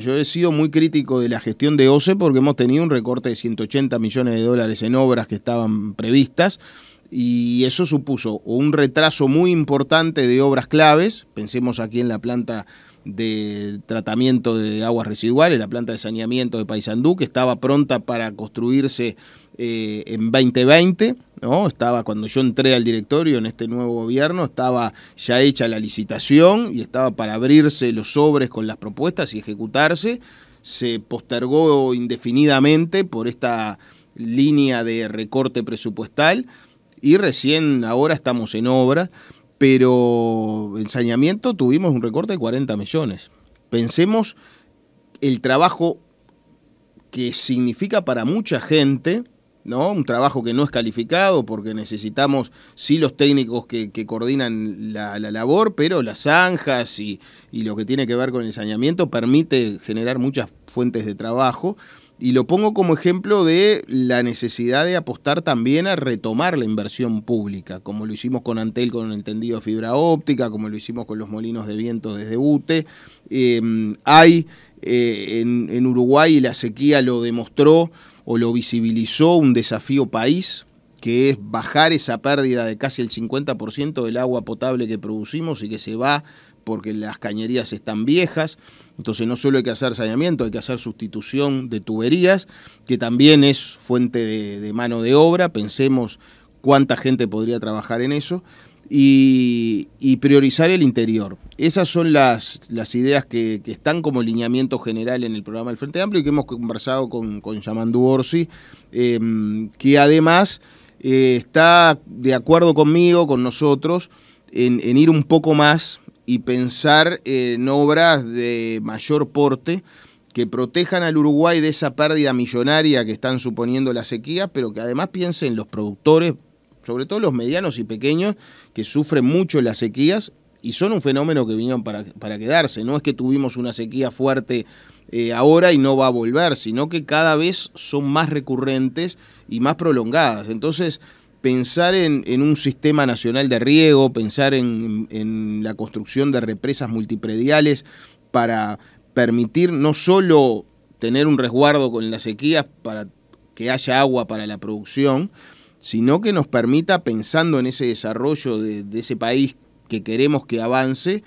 Yo he sido muy crítico de la gestión de OCE porque hemos tenido un recorte de 180 millones de dólares en obras que estaban previstas y eso supuso un retraso muy importante de obras claves, pensemos aquí en la planta de tratamiento de aguas residuales, la planta de saneamiento de Paysandú, que estaba pronta para construirse eh, en 2020, ¿no? Estaba cuando yo entré al directorio en este nuevo gobierno, estaba ya hecha la licitación y estaba para abrirse los sobres con las propuestas y ejecutarse. Se postergó indefinidamente por esta línea de recorte presupuestal y recién ahora estamos en obra pero en saneamiento tuvimos un recorte de 40 millones. Pensemos el trabajo que significa para mucha gente, ¿no? Un trabajo que no es calificado porque necesitamos, sí, los técnicos que, coordinan la, labor, pero las zanjas y, y lo que tiene que ver con el saneamiento permite generar muchas fuentes de trabajo y lo pongo como ejemplo de la necesidad de apostar también a retomar la inversión pública, como lo hicimos con Antel con el tendido fibra óptica, como lo hicimos con los molinos de viento desde UTE. Em, hay eh, en, en Uruguay, la sequía lo demostró o lo visibilizó, un desafío país que es bajar esa pérdida de casi el 50% del agua potable que producimos y que se va porque las cañerías están viejas. Entonces no solo hay que hacer saneamiento, hay que hacer sustitución de tuberías, que también es fuente de, mano de obra. Pensemos cuánta gente podría trabajar en eso. Y, priorizar el interior. Esas son las, ideas que, están como lineamiento general en el programa del Frente Amplio y que hemos conversado con, con Orsi, em, que además eh, está de acuerdo conmigo, con nosotros, en, ir un poco más y pensar en obras de mayor porte que protejan al Uruguay de esa pérdida millonaria que están suponiendo las sequías, pero que además piensen los productores, sobre todo los medianos y pequeños, que sufren mucho las sequías y son un fenómeno que vinieron para, para quedarse. No es que tuvimos una sequía fuerte eh, ahora y no va a volver, sino que cada vez son más recurrentes y más prolongadas. Entonces, pensar en, un sistema nacional de riego, pensar en, la construcción de represas multiprediales para permitir no solo tener un resguardo con las sequías para que haya agua para la producción, sino que nos permita, pensando en ese desarrollo de ese país que queremos que avance,